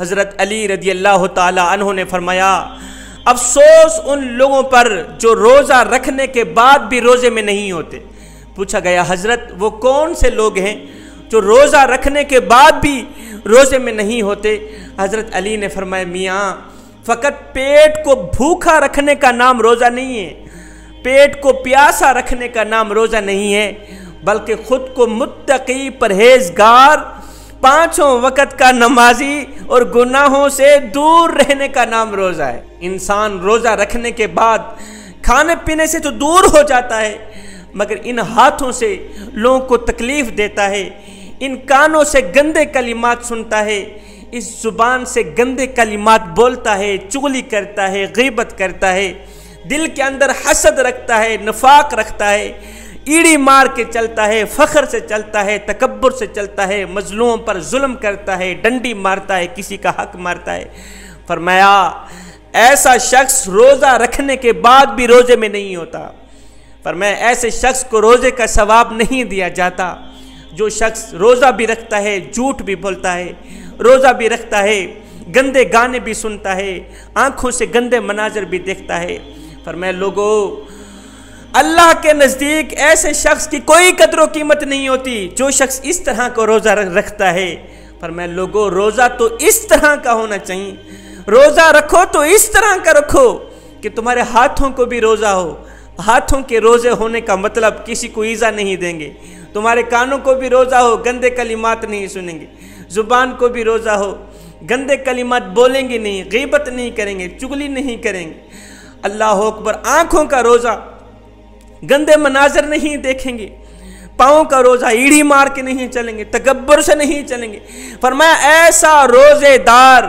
हज़रत अली रदी अल्लाह तहों ने फरमाया अफसोस उन लोगों पर जो रोज़ा रखने के बाद भी रोज़े में नहीं होते पूछा गया हज़रत वो कौन से लोग हैं जो रोज़ा रखने के बाद भी रोज़े में नहीं होते हज़रत अली ने फरमाया मियाँ फ़कत पेट को भूखा रखने का नाम रोज़ा नहीं है पेट को प्यासा रखने का नाम रोज़ा नहीं है बल्कि ख़ुद को मुतकी परहेजगार पांचों वक्त का नमाजी और गुनाहों से दूर रहने का नाम रोज़ा है इंसान रोज़ा रखने के बाद खाने पीने से तो दूर हो जाता है मगर इन हाथों से लोगों को तकलीफ़ देता है इन कानों से गंदे कलिमात सुनता है इस ज़ुबान से गंदे कलिमात बोलता है चुगली करता है गीबत करता है दिल के अंदर हसद रखता है नफाक रखता है ईड़ी मार के चलता है फ़ख्र से चलता है तकबर से चलता है मजलूम पर जुल्म करता है डंडी मारता है किसी का हक मारता है फरमाया ऐसा शख्स रोज़ा रखने के बाद भी रोज़े में नहीं होता पर मैं ऐसे शख्स को रोज़े का सवाब नहीं दिया जाता जो शख्स रोज़ा भी रखता है झूठ भी बोलता है रोज़ा भी रखता है गंदे गाने भी सुनता है आँखों से गंदे मनाजर भी देखता है पर मैं लोगों अल्लाह के नज़दीक ऐसे शख्स की कोई कदर कीमत नहीं होती जो शख्स इस तरह को रोज़ा रखता है पर मैं लोगों रोज़ा तो इस तरह का होना चाहिए रोज़ा रखो तो इस तरह का रखो कि तुम्हारे हाथों को भी रोज़ा हो हाथों के रोज़े होने का मतलब किसी को ईज़ा नहीं देंगे तुम्हारे कानों को भी रोज़ा हो गंदे कलिमात नहीं सुनेंगे ज़ुबान को भी रोज़ा हो गंदे कलिमात बोलेंगे नहीं गीबत नहीं करेंगे चुगली नहीं करेंगे अल्लाह अकबर आँखों का रोज़ा गंदे मनाजर नहीं देखेंगे पाओं का रोज़ा ईड़ी मार के नहीं चलेंगे तकबर से नहीं चलेंगे फरमाया ऐसा रोज़ेदार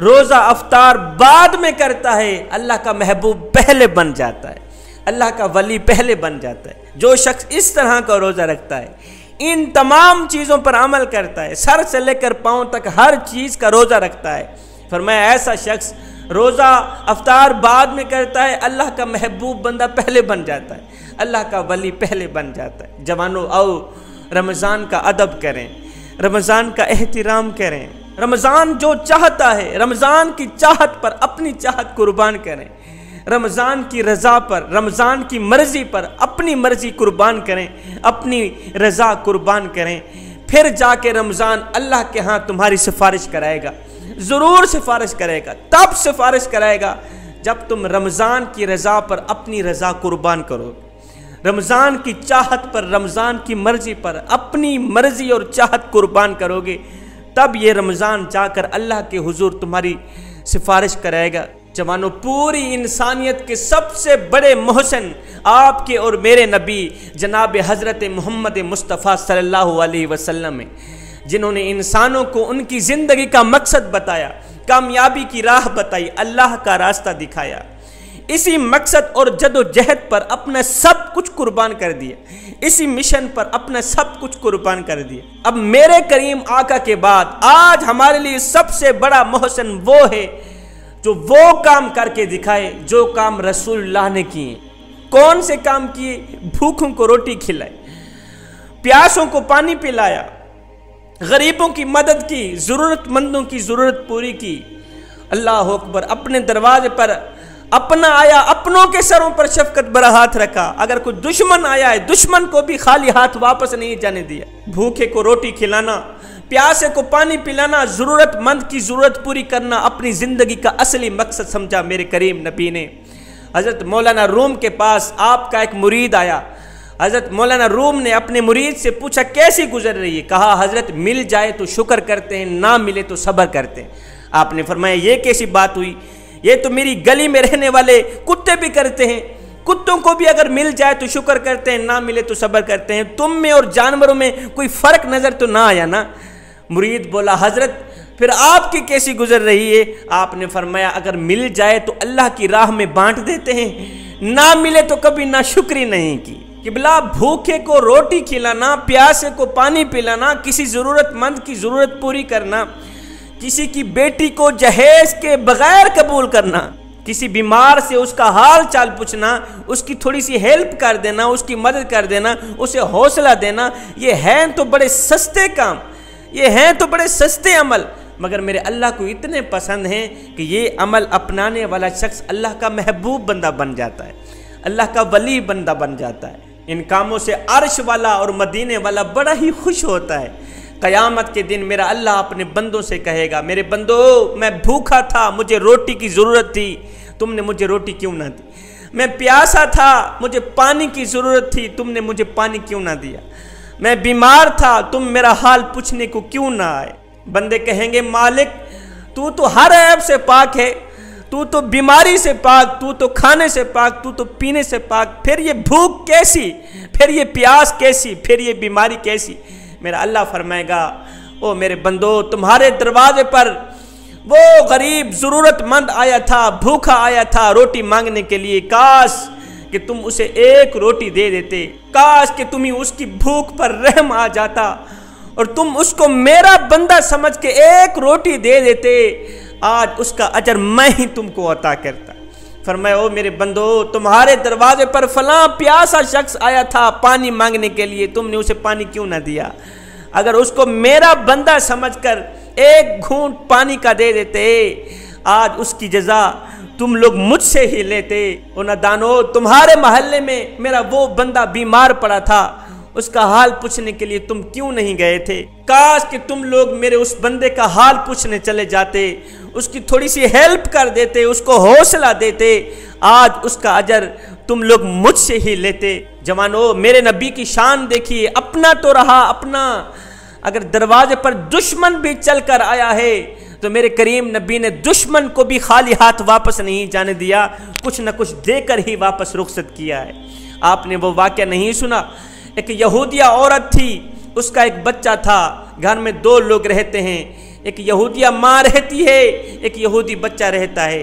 रोज़ा अवतार बाद में करता है अल्लाह का महबूब पहले बन जाता है अल्लाह का वली पहले बन जाता है जो शख्स इस तरह का रोज़ा रखता है इन तमाम चीज़ों पर अमल करता है सर से लेकर पाँव तक हर चीज़ का रोज़ा रखता है फरमाया ऐसा शख्स रोज़ा अवतार बाद में करता है अल्लाह का महबूब बंदा पहले बन जाता है अल्लाह का वली पहले बन जाता है जवानों आओ रमज़ान का अदब करें रमज़ान का एहतराम करें रमज़ान जो चाहता है रमज़ान की चाहत पर अपनी चाहत कुर्बान करें रमज़ान की रज़ा पर रमज़ान की मर्ज़ी पर अपनी मर्ज़ी कुर्बान करें अपनी रज़ा कुर्बान करें फिर जाके रमज़ान अल्लाह के यहाँ तुम्हारी सिफारिश कराएगा ज़रूर सिफारिश करेगा तब सिफारिश कराएगा जब तुम रमज़ान की रज़ा पर अपनी रज़ा कुर्बान करो रमज़ान की चाहत पर रमज़ान की मर्ज़ी पर अपनी मर्ज़ी और चाहत कुर्बान करोगे तब ये रमज़ान जाकर अल्लाह के हुजूर तुम्हारी सिफारिश कराएगा जवानो पूरी इंसानियत के सबसे बड़े मोहसन आपके और मेरे नबी जनाब हज़रत मोहम्मद मुस्तफ़ा सल्लल्लाहु अलैहि वसल्लम है जिन्होंने इंसानों को उनकी ज़िंदगी का मकसद बताया कामयाबी की राह बताई अल्लाह का रास्ता दिखाया इसी मकसद और जदोजहद पर अपना सब कुछ कुर्बान कर दिया इसी मिशन पर अपना सब कुछ कुर्बान कर दिया अब मेरे करीम आका के बाद आज हमारे लिए सबसे बड़ा मोहसन वो है जो वो काम करके दिखाए जो काम रसूलुल्लाह ने किए कौन से काम किए भूखों को रोटी खिलाए प्यासों को पानी पिलाया गरीबों की मदद की ज़रूरतमंदों की ज़रूरत पूरी की अल्लाह अकबर अपने दरवाजे पर अपना आया अपनों के सरों पर शफकत बरा हाथ रखा अगर कोई दुश्मन आया है दुश्मन को भी खाली हाथ वापस नहीं जाने दिया भूखे को रोटी खिलाना प्यासे को पानी पिलाना ज़रूरतमंद की ज़रूरत पूरी करना अपनी ज़िंदगी का असली मकसद समझा मेरे करीम नबी ने हज़रत मौलाना रूम के पास आपका एक मुरीद आया हज़रत मौलाना रूम ने अपने मुरीद से पूछा कैसी गुजर रही है कहा हज़रत मिल जाए तो शुक्र करते हैं ना मिले तो सब्र करते हैं आपने फरमाया ये कैसी बात हुई ये तो मेरी गली में रहने वाले कुत्ते भी करते हैं कुत्तों को भी अगर मिल जाए तो शुक्र करते हैं ना मिले तो सब्र करते हैं तुम में और जानवरों में कोई फ़र्क नज़र तो ना आया ना मुरीद बोला हज़रत फिर आपकी कैसी गुजर रही है आपने फरमाया अगर मिल जाए तो अल्लाह की राह में बांट देते हैं ना मिले तो कभी ना शुक्री नहीं की किबला भूखे को रोटी खिलाना प्यासे को पानी पिलाना किसी ज़रूरतमंद की ज़रूरत पूरी करना किसी की बेटी को जहेज के बगैर कबूल करना किसी बीमार से उसका हाल चाल पूछना उसकी थोड़ी सी हेल्प कर देना उसकी मदद कर देना उसे हौसला देना ये हैं तो बड़े सस्ते काम ये हैं तो बड़े सस्ते अमल मगर मेरे अल्लाह को इतने पसंद हैं कि ये अमल अपनाने वाला शख्स अल्लाह का महबूब बंदा बन जाता है अल्लाह का वली बंदा बन जाता है इन कामों से अर्श वाला और मदीने वाला बड़ा ही खुश होता है क़यामत के दिन मेरा अल्लाह अपने बंदों से कहेगा मेरे बंदो मैं भूखा था मुझे रोटी की ज़रूरत थी तुमने मुझे रोटी क्यों ना दी मैं प्यासा था मुझे पानी की ज़रूरत थी तुमने मुझे पानी क्यों ना दिया मैं बीमार था तुम मेरा हाल पूछने को क्यों ना आए बंदे कहेंगे मालिक तू तो हर ऐब से पाक है तू तो बीमारी से पाक तू तो खाने से पाक तू तो पीने से पाक फिर ये भूख कैसी फिर ये प्यास कैसी फिर ये बीमारी कैसी मेरा अल्लाह फरमाएगा ओ मेरे बंदो तुम्हारे दरवाजे पर वो गरीब ज़रूरतमंद आया था भूखा आया था रोटी मांगने के लिए काश कि तुम उसे एक रोटी दे देते काश कि तुम्हें उसकी भूख पर रहम आ जाता और तुम उसको मेरा बंदा समझ के एक रोटी दे देते आज उसका अजर मैं ही तुमको अता करता फरमाए ओ मेरे बंदो तुम्हारे दरवाजे पर फला प्यासा शख्स आया था पानी मांगने के लिए तुमने उसे पानी क्यों ना दिया अगर उसको मेरा बंदा समझकर एक घूंट पानी का दे देते आज उसकी जजा तुम लोग मुझसे ही लेते ओ न दानो तुम्हारे मोहल्ले में मेरा वो बंदा बीमार पड़ा था उसका हाल पूछने के लिए तुम क्यों नहीं गए थे काश कि तुम लोग मेरे उस बंदे का हाल पूछने चले जाते उसकी थोड़ी सी हेल्प कर देते उसको हौसला देते आज उसका अजर तुम लोग मुझसे ही लेते जवानो मेरे नबी की शान देखिए अपना तो रहा अपना अगर दरवाजे पर दुश्मन भी चल कर आया है तो मेरे करीम नबी ने दुश्मन को भी खाली हाथ वापस नहीं जाने दिया कुछ ना कुछ देकर ही वापस रुखसत किया है आपने वो वाक्य नहीं सुना एक यहूदिया औरत थी उसका एक बच्चा था घर में दो लोग रहते हैं एक यहूदिया माँ रहती है एक यहूदी बच्चा रहता है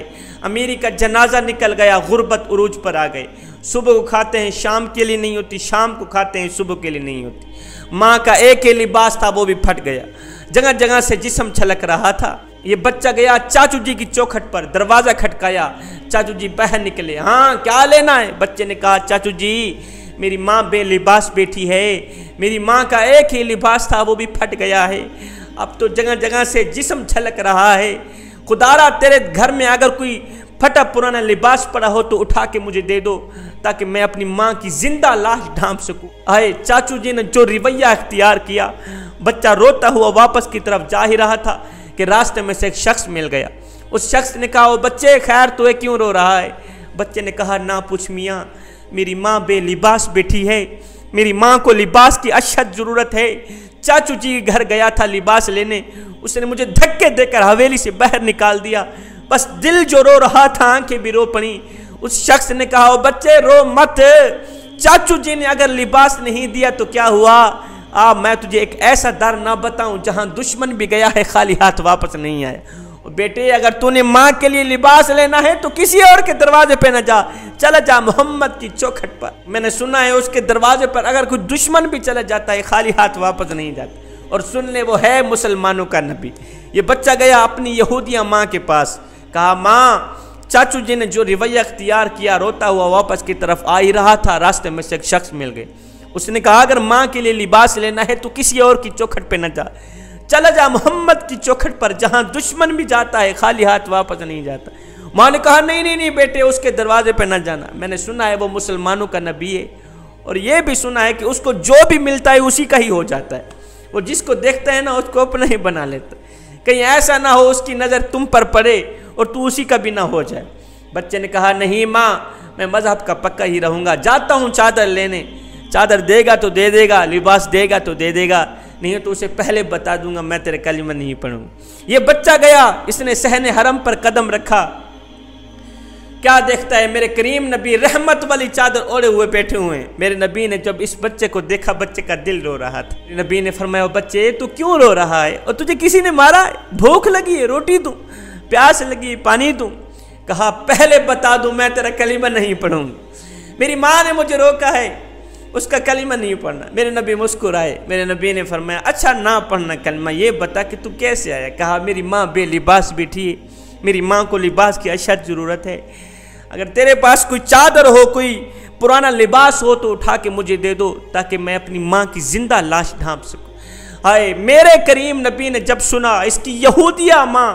अमीरी का जनाजा निकल गया गुर्बत उरूज पर आ गए सुबह को खाते हैं शाम के लिए नहीं होती शाम को खाते हैं सुबह के लिए नहीं होती माँ का एक ही लिबास था वो भी फट गया जगह जगह से जिसम छलक रहा था ये बच्चा गया चाचू जी की चौखट पर दरवाज़ा खटकाया चाचू जी बाहर निकले हाँ क्या लेना है बच्चे ने कहा चाचू जी मेरी माँ बेलिबास बैठी है मेरी माँ का एक ही लिबास था वो भी फट गया है अब तो जगह जगह से जिसम छलक रहा है खुदारा तेरे घर में अगर कोई फटा पुराना लिबास पड़ा हो तो उठा के मुझे दे दो ताकि मैं अपनी माँ की जिंदा लाश ढांप सकूँ आए चाचू जी ने जो रवैया अख्तियार किया बच्चा रोता हुआ वापस की तरफ जा ही रहा था कि रास्ते में से एक शख्स मिल गया उस शख्स ने कहा वो बच्चे खैर तो क्यों रो रहा है बच्चे ने कहा ना पूछ मियाँ मेरी माँ बेलिबास बैठी है मेरी माँ को लिबास की अशद ज़रूरत है चाचू जी घर गया था लिबास लेने उसने मुझे धक्के देकर हवेली से बाहर निकाल दिया बस दिल जो रो रहा था आंखें भी रो पड़ी उस शख्स ने कहा बच्चे रो मत चाचू जी ने अगर लिबास नहीं दिया तो क्या हुआ आ मैं तुझे एक ऐसा दर ना बताऊं जहां दुश्मन भी गया है खाली हाथ वापस नहीं आया बेटे अगर तूने माँ के लिए लिबास लेना है तो किसी और के दरवाजे पे ना जा चला जा मोहम्मद की चौखट पर मैंने सुना है उसके दरवाजे पर अगर कोई दुश्मन भी चला जाता है खाली हाथ वापस नहीं जाता और सुन ले वो है मुसलमानों का नबी ये बच्चा गया अपनी यहूदिया माँ के पास कहा माँ चाचू जी ने जो रवैया अख्तियार किया रोता हुआ वापस की तरफ आ ही रहा था रास्ते में से एक शख्स मिल गए उसने कहा अगर माँ के लिए लिबास लेना है तो किसी और की चौखट पर न जा चला जा मोहम्मद की चौखट पर जहाँ दुश्मन भी जाता है खाली हाथ वापस नहीं जाता माँ ने कहा नहीं नहीं नहीं बेटे उसके दरवाजे पर ना जाना मैंने सुना है वो मुसलमानों का नबी है और ये भी सुना है कि उसको जो भी मिलता है उसी का ही हो जाता है वो जिसको देखता है ना उसको अपना ही बना लेता कहीं ऐसा ना हो उसकी नज़र तुम पर पड़े और तू उसी का भी ना हो जाए बच्चे ने कहा नहीं माँ मैं मज़हब का पक्का ही रहूँगा जाता हूँ चादर लेने चादर देगा तो दे देगा लिबास देगा तो दे देगा नहीं है तो उसे पहले बता दूंगा मैं तेरे कलिमा नहीं पढ़ू ये बच्चा गया इसने सहने हरम पर कदम रखा क्या देखता है मेरे करीम नबी रहमत वाली चादर ओढ़े हुए बैठे हुए हैं मेरे नबी ने जब इस बच्चे को देखा बच्चे का दिल रो रहा था नबी ने फरमाया बच्चे तू क्यों रो रहा है और तुझे किसी ने मारा भूख लगी है रोटी दूँ प्यास लगी पानी दूँ कहा पहले बता दूँ मैं तेरा कलीमा नहीं पढ़ूँगा मेरी माँ ने मुझे रोका है उसका कलमा नहीं पढ़ना मेरे नबी मुस्कुराए मेरे नबी ने फरमाया अच्छा ना पढ़ना कलमा ये बता कि तू कैसे आया कहा मेरी माँ बेलिबास बैठी है मेरी माँ को लिबास की अशद ज़रूरत है अगर तेरे पास कोई चादर हो कोई पुराना लिबास हो तो उठा के मुझे दे दो ताकि मैं अपनी माँ की ज़िंदा लाश ढांप सकूँ हाय मेरे करीम नबी ने जब सुना इसकी यहूदिया माँ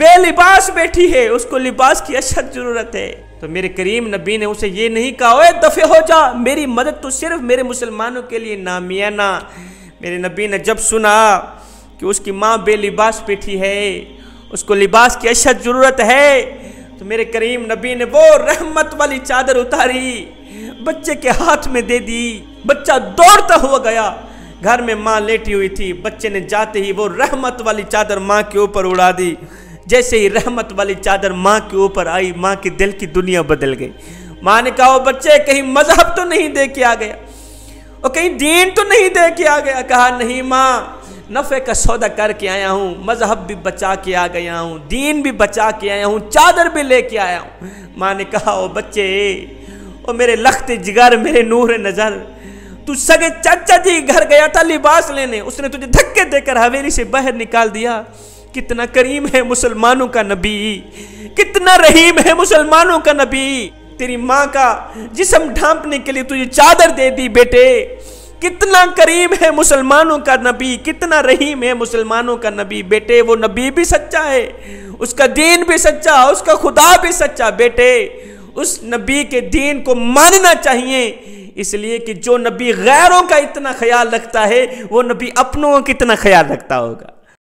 बेलिबास बैठी है उसको लिबास की अशद जरूरत है तो मेरे करीम नबी ने उसे ये नहीं कहा ओए दफे हो जा मेरी मदद तो सिर्फ मेरे मुसलमानों के लिए नामियाना मेरे नबी ने जब सुना कि उसकी माँ बेलिबास बैठी है उसको लिबास की अशद जरूरत है तो मेरे करीम नबी ने वो रहमत वाली चादर उतारी बच्चे के हाथ में दे दी बच्चा दौड़ता हुआ गया घर में माँ लेटी हुई थी बच्चे ने जाते ही वो रहमत वाली चादर माँ के ऊपर उड़ा दी जैसे ही रहमत वाली चादर माँ के ऊपर आई माँ के दिल की दुनिया बदल गई माँ ने कहा बच्चे कहीं मजहब तो नहीं दे के आ गया और कहीं दीन तो नहीं दे के आ गया कहा नहीं माँ नफ़े का सौदा करके आया हूँ मज़हब भी बचा के आ गया हूँ दीन भी बचा के आया हूँ चादर भी लेके आया हूँ माँ ने कहा ओ बच्चे ओ मेरे लख्त जिगर मेरे नूर नज़र तू सगे चाचा जी घर गया था लिबास लेने उसने तुझे धक्के देकर हवेली से बाहर निकाल दिया कितना करीम है मुसलमानों का नबी कितना रहीम है मुसलमानों का नबी तेरी माँ का जिसम ढांपने के लिए तुझे चादर दे दी बेटे कितना करीम है मुसलमानों का नबी कितना रहीम है मुसलमानों का नबी बेटे वो नबी भी सच्चा है उसका दीन भी सच्चा उसका खुदा भी सच्चा बेटे उस नबी के दीन को मानना चाहिए इसलिए कि जो नबी गैरों का इतना ख्याल रखता है वो नबी अपनों का इतना ख्याल रखता होगा